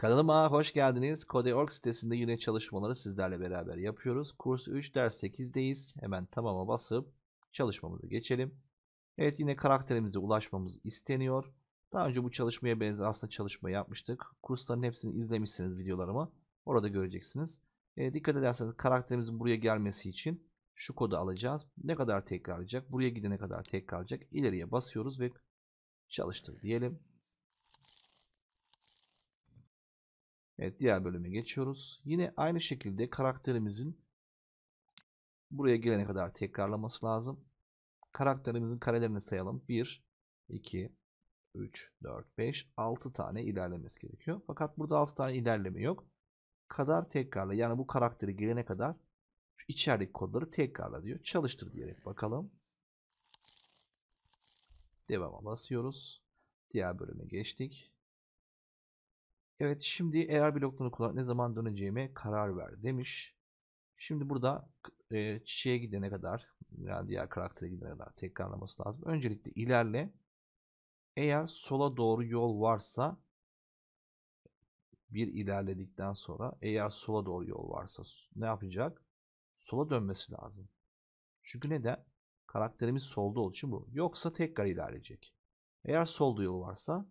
Kanalıma hoş geldiniz. Kode.org sitesinde yine çalışmaları sizlerle beraber yapıyoruz. Kurs 3, ders 8'deyiz. Hemen tamama basıp çalışmamızı geçelim. Evet yine karakterimize ulaşmamız isteniyor. Daha önce bu çalışmaya benzer aslında çalışma yapmıştık. Kursların hepsini izlemişsiniz videolarımı. Orada göreceksiniz. E, dikkat ederseniz karakterimizin buraya gelmesi için şu kodu alacağız. Ne kadar tekrarlayacak? Buraya gidene kadar tekrarlayacak. İleriye basıyoruz ve çalıştır diyelim. Evet diğer bölüme geçiyoruz. Yine aynı şekilde karakterimizin buraya gelene kadar tekrarlaması lazım. Karakterimizin karelerini sayalım. 1, 2, 3, 4, 5, 6 tane ilerlemesi gerekiyor. Fakat burada 6 tane ilerleme yok. Kadar tekrarla yani bu karakteri gelene kadar şu içerideki kodları tekrarla diyor. Çalıştır diyerek bakalım. Devam'a basıyoruz. Diğer bölüme geçtik. Evet şimdi eğer bloklarını kullan ne zaman döneceğime karar ver demiş. Şimdi burada e, çiçeğe gidene kadar yani diğer karaktere gidene kadar tekrarlaması lazım. Öncelikle ilerle. Eğer sola doğru yol varsa bir ilerledikten sonra eğer sola doğru yol varsa ne yapacak? Sola dönmesi lazım. Çünkü neden? Karakterimiz solda olduğu için bu. Yoksa tekrar ilerleyecek. Eğer solda yol varsa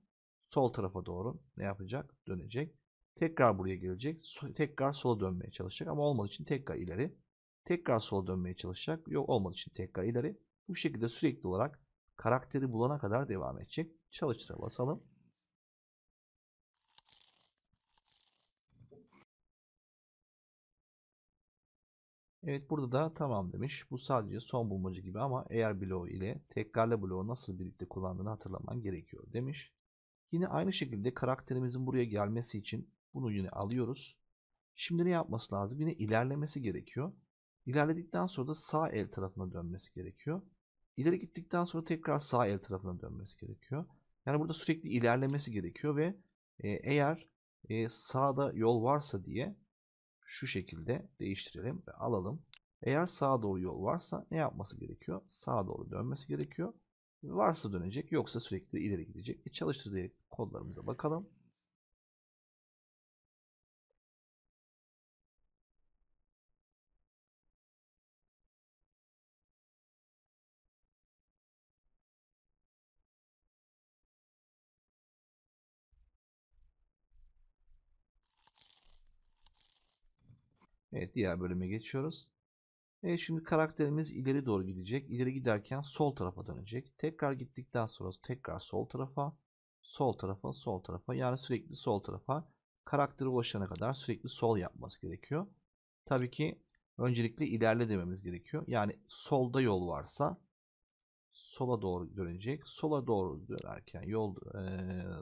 sol tarafa doğru ne yapacak? Dönecek. Tekrar buraya gelecek. tekrar sola dönmeye çalışacak ama olmadığı için tekrar ileri. Tekrar sola dönmeye çalışacak. Yok olmadığı için tekrar ileri. Bu şekilde sürekli olarak karakteri bulana kadar devam edecek. Çalıştıra basalım. Evet burada da tamam demiş. Bu sadece son bulmaca gibi ama eğer bloğu ile tekrarla bloğu nasıl birlikte kullandığını hatırlaman gerekiyor demiş. Yine aynı şekilde karakterimizin buraya gelmesi için bunu yine alıyoruz. Şimdi ne yapması lazım? Yine ilerlemesi gerekiyor. İlerledikten sonra da sağ el tarafına dönmesi gerekiyor. İleri gittikten sonra tekrar sağ el tarafına dönmesi gerekiyor. Yani burada sürekli ilerlemesi gerekiyor ve e, eğer e, sağda yol varsa diye şu şekilde değiştirelim ve alalım. Eğer sağa doğru yol varsa ne yapması gerekiyor? Sağa doğru dönmesi gerekiyor. Varsa dönecek yoksa sürekli ileri gidecek. E çalıştır kodlarımıza bakalım. Evet diğer bölüme geçiyoruz. Evet şimdi karakterimiz ileri doğru gidecek. İleri giderken sol tarafa dönecek. Tekrar gittikten sonra tekrar sol tarafa, sol tarafa, sol tarafa. Yani sürekli sol tarafa karaktere ulaşana kadar sürekli sol yapması gerekiyor. Tabii ki öncelikle ilerle dememiz gerekiyor. Yani solda yol varsa sola doğru dönecek. Sola doğru dönerken yol e,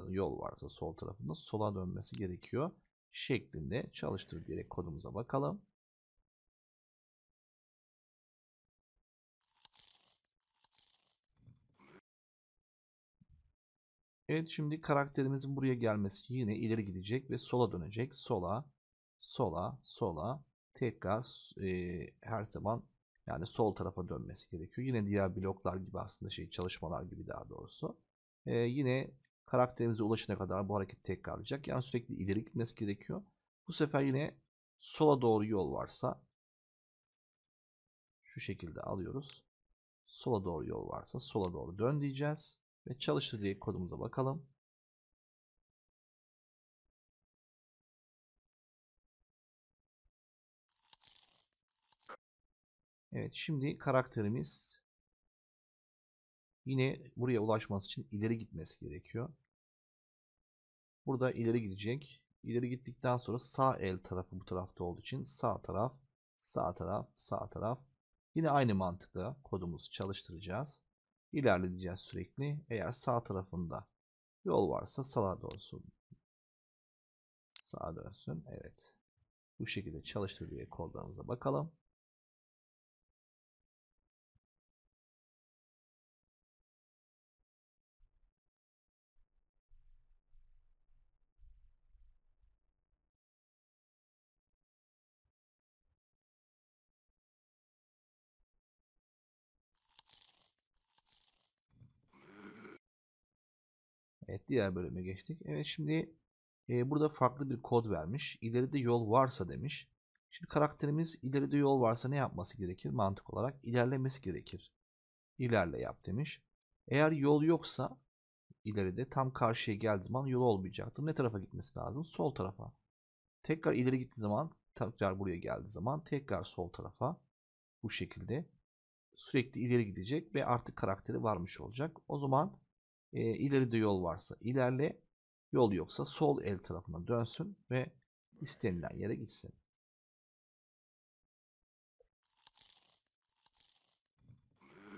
yol varsa sol tarafında sola dönmesi gerekiyor şeklinde çalıştır diyerek kodumuza bakalım. Evet şimdi karakterimizin buraya gelmesi yine ileri gidecek ve sola dönecek. Sola, sola, sola tekrar e, her zaman yani sol tarafa dönmesi gerekiyor. Yine diğer bloklar gibi aslında şey çalışmalar gibi daha doğrusu. E, yine karakterimize ulaşana kadar bu hareketi tekrarlayacak. Yani sürekli ileri gitmesi gerekiyor. Bu sefer yine sola doğru yol varsa şu şekilde alıyoruz. Sola doğru yol varsa sola doğru dön diyeceğiz. Ve çalıştı diye kodumuza bakalım. Evet şimdi karakterimiz yine buraya ulaşması için ileri gitmesi gerekiyor. Burada ileri gidecek. İleri gittikten sonra sağ el tarafı bu tarafta olduğu için sağ taraf, sağ taraf, sağ taraf. Yine aynı mantıkla kodumuzu çalıştıracağız ilerleyeceğiz sürekli. Eğer sağ tarafında yol varsa sağa dönsün. Sağa dönsün. Evet. Bu şekilde çalıştır diye kodlarımıza bakalım. Evet diğer bölüme geçtik. Evet şimdi e, burada farklı bir kod vermiş. İleride yol varsa demiş. Şimdi karakterimiz ileride yol varsa ne yapması gerekir? Mantık olarak ilerlemesi gerekir. İlerle yap demiş. Eğer yol yoksa ileride tam karşıya geldiği zaman yol olmayacaktır. Ne tarafa gitmesi lazım? Sol tarafa. Tekrar ileri gittiği zaman tekrar buraya geldiği zaman tekrar sol tarafa bu şekilde sürekli ileri gidecek ve artık karakteri varmış olacak. O zaman e, ileride yol varsa ilerle, yol yoksa sol el tarafına dönsün ve istenilen yere gitsin.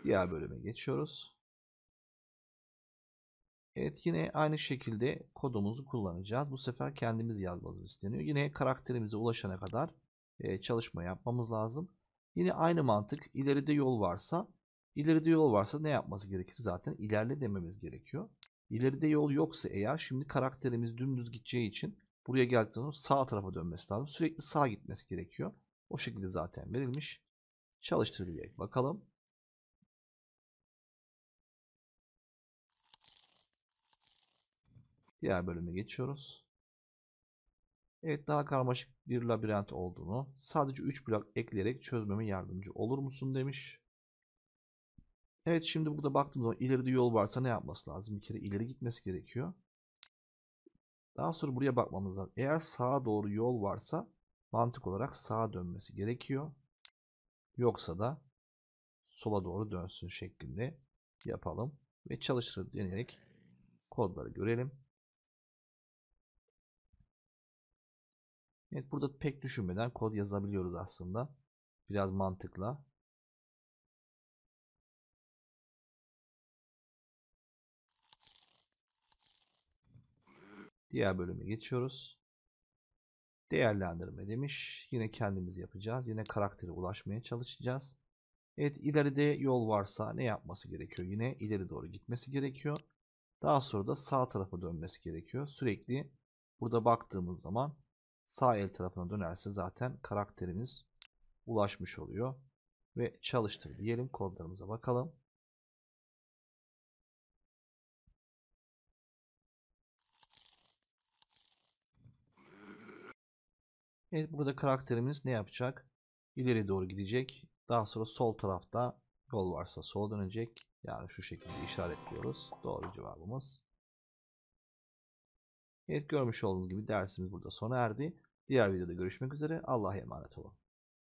Diğer bölüme geçiyoruz. Evet yine aynı şekilde kodumuzu kullanacağız. Bu sefer kendimiz yazmamız isteniyor. Yine karakterimize ulaşana kadar e, çalışma yapmamız lazım. Yine aynı mantık ileride yol varsa İleride yol varsa ne yapması gerekir? Zaten ilerle dememiz gerekiyor. İleride yol yoksa eğer şimdi karakterimiz dümdüz gideceği için buraya geldikten sonra sağ tarafa dönmesi lazım. Sürekli sağ gitmesi gerekiyor. O şekilde zaten verilmiş. Çalıştır bakalım. Diğer bölüme geçiyoruz. Evet daha karmaşık bir labirent olduğunu sadece 3 blok ekleyerek çözmeme yardımcı olur musun demiş. Evet şimdi burada baktığımız zaman ileride yol varsa ne yapması lazım? Bir kere ileri gitmesi gerekiyor. Daha sonra buraya bakmamız lazım. Eğer sağa doğru yol varsa mantık olarak sağa dönmesi gerekiyor. Yoksa da sola doğru dönsün şeklinde yapalım. Ve çalıştır deneyerek kodları görelim. Evet burada pek düşünmeden kod yazabiliyoruz aslında. Biraz mantıkla. Diğer bölüme geçiyoruz. Değerlendirme demiş. Yine kendimiz yapacağız. Yine karaktere ulaşmaya çalışacağız. Evet ileride yol varsa ne yapması gerekiyor? Yine ileri doğru gitmesi gerekiyor. Daha sonra da sağ tarafa dönmesi gerekiyor. Sürekli burada baktığımız zaman sağ el tarafına dönerse zaten karakterimiz ulaşmış oluyor. Ve çalıştır diyelim kodlarımıza bakalım. Evet burada karakterimiz ne yapacak? İleri doğru gidecek. Daha sonra sol tarafta yol varsa sola dönecek. Yani şu şekilde işaretliyoruz. Doğru cevabımız. Evet görmüş olduğunuz gibi dersimiz burada sona erdi. Diğer videoda görüşmek üzere. Allah'a emanet olun.